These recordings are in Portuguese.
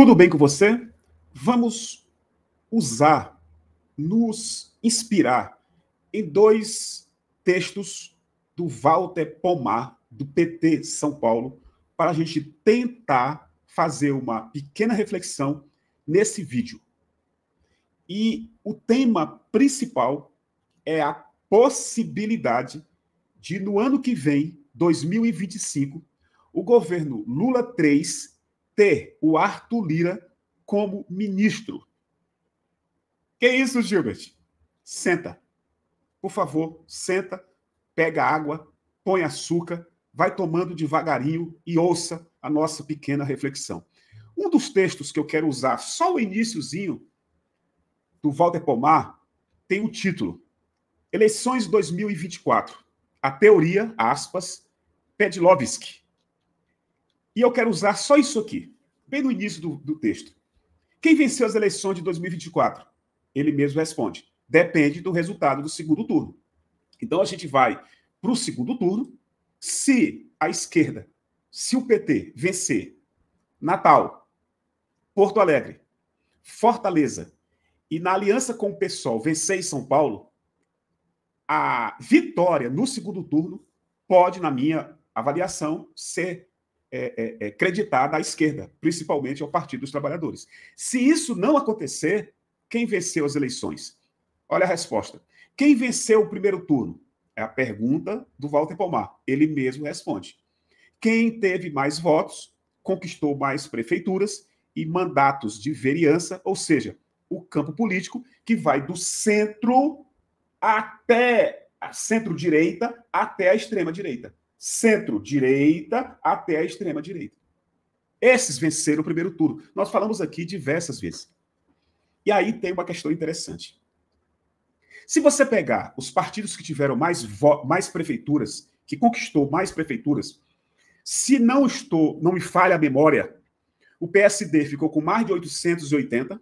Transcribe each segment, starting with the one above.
Tudo bem com você? Vamos usar, nos inspirar em dois textos do Walter Pomar, do PT São Paulo, para a gente tentar fazer uma pequena reflexão nesse vídeo. E o tema principal é a possibilidade de, no ano que vem, 2025, o governo Lula 3 ter o Arthur Lira como ministro. Que isso, Gilbert? Senta. Por favor, senta, pega água, põe açúcar, vai tomando devagarinho e ouça a nossa pequena reflexão. Um dos textos que eu quero usar, só o iníciozinho do Walter Pomar, tem o título: Eleições 2024. A teoria, aspas, Pedlovski. E eu quero usar só isso aqui, bem no início do, do texto. Quem venceu as eleições de 2024? Ele mesmo responde. Depende do resultado do segundo turno. Então a gente vai para o segundo turno. Se a esquerda, se o PT vencer Natal, Porto Alegre, Fortaleza e na aliança com o PSOL vencer em São Paulo, a vitória no segundo turno pode, na minha avaliação, ser é, é, é creditada à esquerda, principalmente ao Partido dos Trabalhadores. Se isso não acontecer, quem venceu as eleições? Olha a resposta. Quem venceu o primeiro turno? É a pergunta do Walter Palmar. Ele mesmo responde. Quem teve mais votos conquistou mais prefeituras e mandatos de vereança, ou seja, o campo político que vai do centro até a centro-direita até a extrema-direita centro-direita até a extrema-direita. Esses venceram o primeiro turno. Nós falamos aqui diversas vezes. E aí tem uma questão interessante. Se você pegar os partidos que tiveram mais, mais prefeituras, que conquistou mais prefeituras, se não estou, não me falha a memória, o PSD ficou com mais de 880,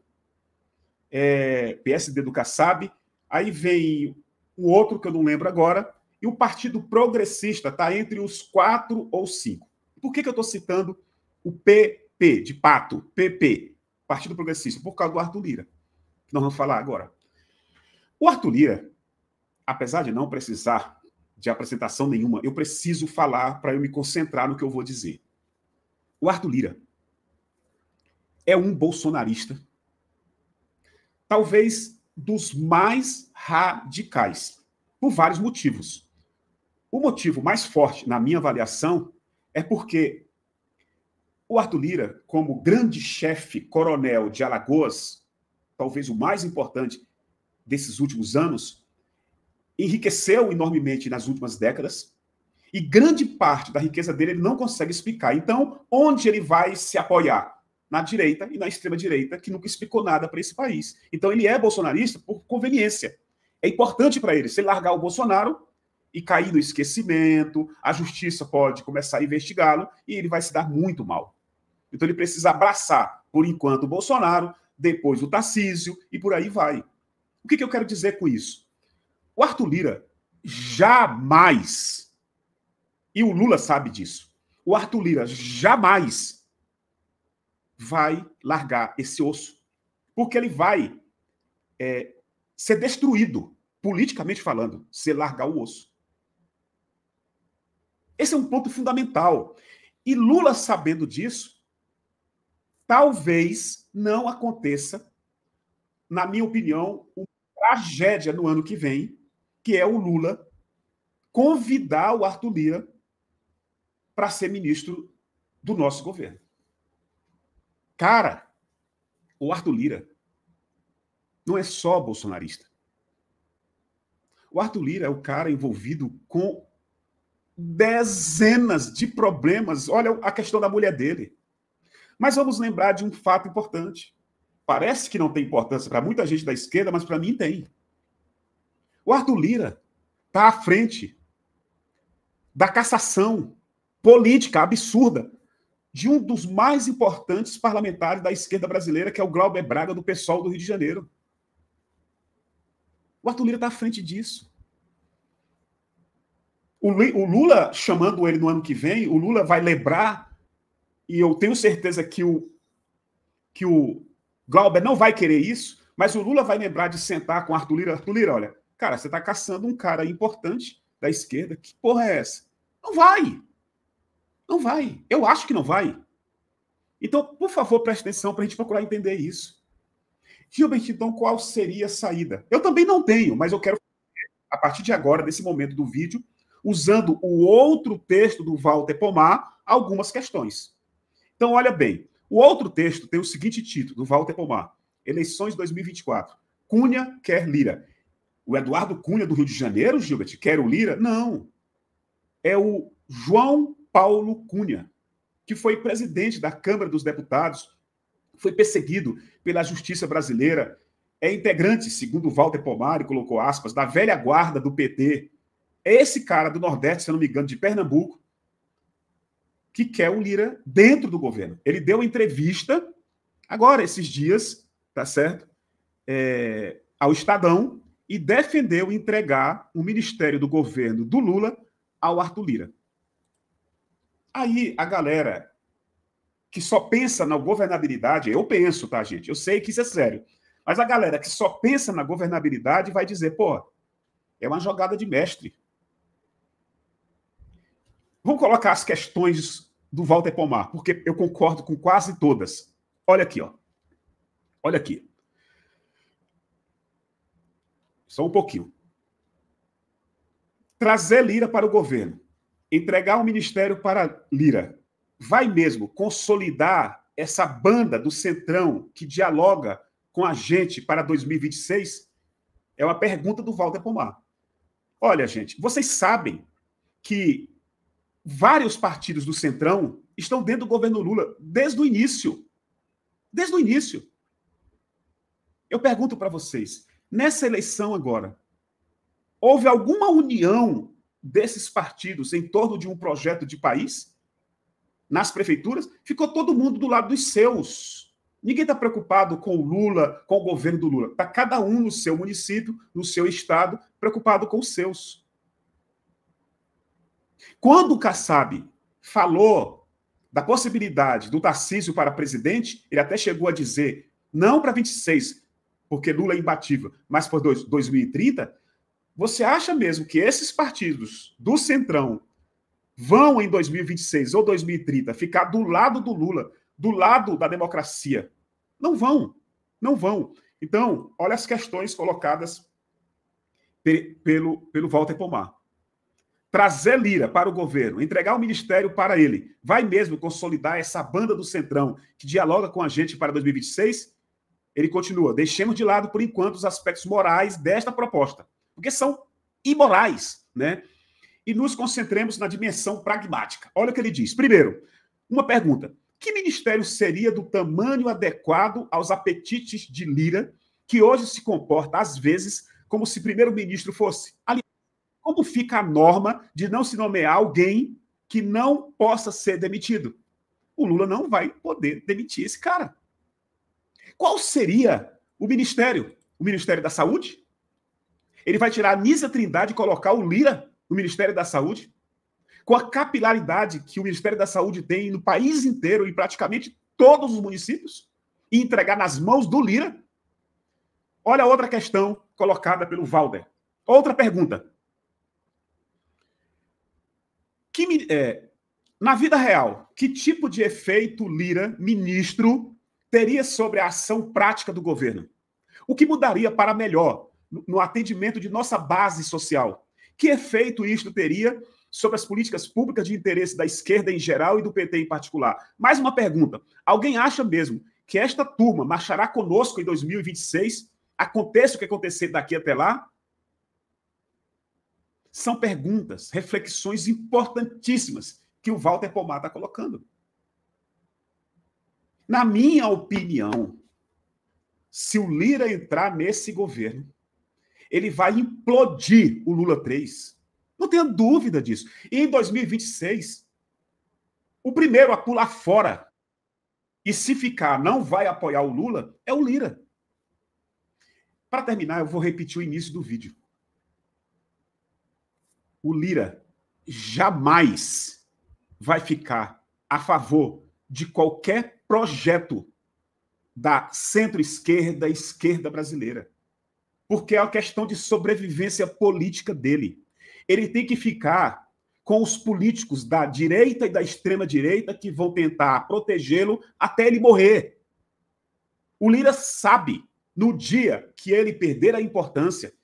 é, PSD do Kassab, aí vem um outro que eu não lembro agora, e o Partido Progressista está entre os quatro ou cinco. Por que, que eu estou citando o PP, de pato, PP, Partido Progressista? Por causa do Arthur Lira, que nós vamos falar agora. O Arthur Lira, apesar de não precisar de apresentação nenhuma, eu preciso falar para eu me concentrar no que eu vou dizer. O Arthur Lira é um bolsonarista, talvez dos mais radicais, por vários motivos. O motivo mais forte, na minha avaliação, é porque o Arthur Lira, como grande chefe coronel de Alagoas, talvez o mais importante desses últimos anos, enriqueceu enormemente nas últimas décadas e grande parte da riqueza dele ele não consegue explicar. Então, onde ele vai se apoiar? Na direita e na extrema-direita, que nunca explicou nada para esse país. Então, ele é bolsonarista por conveniência. É importante para ele. Se ele largar o Bolsonaro, e cair no esquecimento, a justiça pode começar a investigá-lo e ele vai se dar muito mal. Então ele precisa abraçar, por enquanto, o Bolsonaro, depois o Tarcísio e por aí vai. O que, que eu quero dizer com isso? O Arthur Lira jamais, e o Lula sabe disso, o Arthur Lira jamais vai largar esse osso, porque ele vai é, ser destruído, politicamente falando, se largar o osso. Esse é um ponto fundamental. E Lula, sabendo disso, talvez não aconteça, na minha opinião, uma tragédia no ano que vem, que é o Lula convidar o Arthur Lira para ser ministro do nosso governo. Cara, o Arthur Lira não é só bolsonarista. O Arthur Lira é o cara envolvido com dezenas de problemas. Olha a questão da mulher dele. Mas vamos lembrar de um fato importante. Parece que não tem importância para muita gente da esquerda, mas para mim tem. O Arthur Lira está à frente da cassação política absurda de um dos mais importantes parlamentares da esquerda brasileira, que é o Glauber Braga, do PSOL do Rio de Janeiro. O Arthur Lira está à frente disso. O, Lula chamando ele no ano que vem, o Lula vai lembrar, e eu tenho certeza que o, que o Glauber não vai querer isso, mas o Lula vai lembrar de sentar com Arthur Lira. Arthur Lira, olha, cara, você está caçando um cara importante da esquerda, que porra é essa? Não vai. Não vai. Eu acho que não vai. Então, por favor, preste atenção para a gente procurar entender isso. Gilberto, então, qual seria a saída? Eu também não tenho, mas eu quero, a partir de agora, desse momento do vídeo, usando o outro texto do Walter Pomar, algumas questões. Então, olha bem, o outro texto tem o seguinte título, do Walter Pomar, Eleições 2024, Cunha quer Lira. O Eduardo Cunha, do Rio de Janeiro, Gilbert, quer o Lira? Não. É o João Paulo Cunha, que foi presidente da Câmara dos Deputados, foi perseguido pela justiça brasileira, é integrante, segundo Walter Pomar, e colocou aspas, da velha guarda do PT, é esse cara do Nordeste, se eu não me engano, de Pernambuco, que quer o Lira dentro do governo. Ele deu entrevista agora, esses dias, tá certo? É, ao Estadão e defendeu entregar o ministério do governo do Lula ao Arthur Lira. Aí a galera que só pensa na governabilidade, eu penso, tá, gente? Eu sei que isso é sério. Mas a galera que só pensa na governabilidade vai dizer, pô, é uma jogada de mestre. Vamos colocar as questões do Walter Pomar, porque eu concordo com quase todas. Olha aqui, ó. Olha aqui. Só um pouquinho. Trazer Lira para o governo, entregar o ministério para Lira, vai mesmo consolidar essa banda do Centrão que dialoga com a gente para 2026? É uma pergunta do Walter Pomar. Olha, gente, vocês sabem que vários partidos do Centrão estão dentro do governo Lula desde o início. Desde o início. Eu pergunto para vocês, nessa eleição agora, houve alguma união desses partidos em torno de um projeto de país? Nas prefeituras? Ficou todo mundo do lado dos seus. Ninguém está preocupado com o Lula, com o governo do Lula. Está cada um no seu município, no seu estado, preocupado com os seus. Quando o Kassab falou da possibilidade do Tarcísio para presidente, ele até chegou a dizer, não para 26, porque Lula é imbatível, mas por 2030, você acha mesmo que esses partidos do Centrão vão em 2026 ou 2030 ficar do lado do Lula, do lado da democracia? Não vão, não vão. Então, olha as questões colocadas pelo, pelo Walter Pomar trazer Lira para o governo, entregar o ministério para ele, vai mesmo consolidar essa banda do Centrão que dialoga com a gente para 2026? Ele continua: deixemos de lado, por enquanto, os aspectos morais desta proposta, porque são imorais, né? E nos concentremos na dimensão pragmática. Olha o que ele diz. Primeiro, uma pergunta: que ministério seria do tamanho adequado aos apetites de Lira, que hoje se comporta, às vezes, como se primeiro-ministro fosse? Ali como fica a norma de não se nomear alguém que não possa ser demitido? O Lula não vai poder demitir esse cara. Qual seria o ministério? O Ministério da Saúde? Ele vai tirar a Nisa Trindade e colocar o Lira no Ministério da Saúde? Com a capilaridade que o Ministério da Saúde tem no país inteiro, e praticamente todos os municípios, e entregar nas mãos do Lira? Olha outra questão colocada pelo Valder. Outra pergunta. Que me, é, na vida real, que tipo de efeito Lira, ministro, teria sobre a ação prática do governo? O que mudaria para melhor no atendimento de nossa base social? Que efeito isto teria sobre as políticas públicas de interesse da esquerda em geral e do PT em particular? Mais uma pergunta: alguém acha mesmo que esta turma marchará conosco em 2026? Aconteça o que acontecer daqui até lá? São perguntas, reflexões importantíssimas que o Walter Pomar está colocando. Na minha opinião, se o Lira entrar nesse governo, ele vai implodir o Lula 3. Não tenha dúvida disso. E em 2026, o primeiro a pular fora e se ficar não vai apoiar o Lula é o Lira. Para terminar, eu vou repetir o início do vídeo o Lira jamais vai ficar a favor de qualquer projeto da centro-esquerda, esquerda brasileira. Porque é uma questão de sobrevivência política dele. Ele tem que ficar com os políticos da direita e da extrema-direita que vão tentar protegê-lo até ele morrer. O Lira sabe, no dia que ele perder a importância,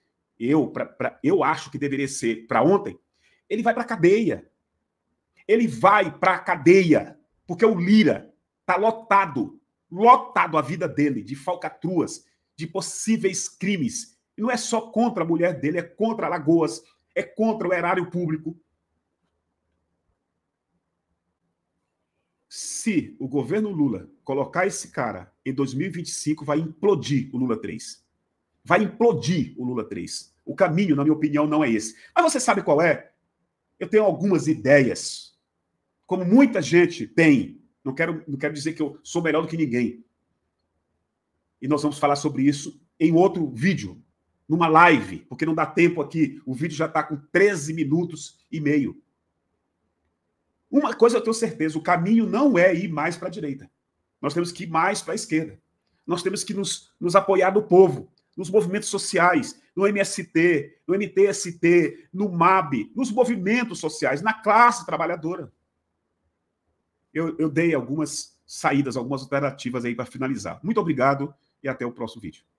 eu, pra, pra, eu acho que deveria ser para ontem, ele vai para a cadeia. Ele vai para a cadeia, porque o Lira está lotado, lotado a vida dele de falcatruas, de possíveis crimes. E não é só contra a mulher dele, é contra Lagoas, é contra o erário público. Se o governo Lula colocar esse cara em 2025, vai implodir o Lula 3. Vai implodir o Lula 3. O caminho, na minha opinião, não é esse. Mas você sabe qual é? Eu tenho algumas ideias, como muita gente tem. Não quero, não quero dizer que eu sou melhor do que ninguém. E nós vamos falar sobre isso em outro vídeo, numa live, porque não dá tempo aqui. O vídeo já está com 13 minutos e meio. Uma coisa eu tenho certeza: o caminho não é ir mais para a direita. Nós temos que ir mais para a esquerda. Nós temos que nos, nos apoiar do povo nos movimentos sociais, no MST, no MTST, no MAB, nos movimentos sociais, na classe trabalhadora. Eu, eu dei algumas saídas, algumas alternativas aí para finalizar. Muito obrigado e até o próximo vídeo.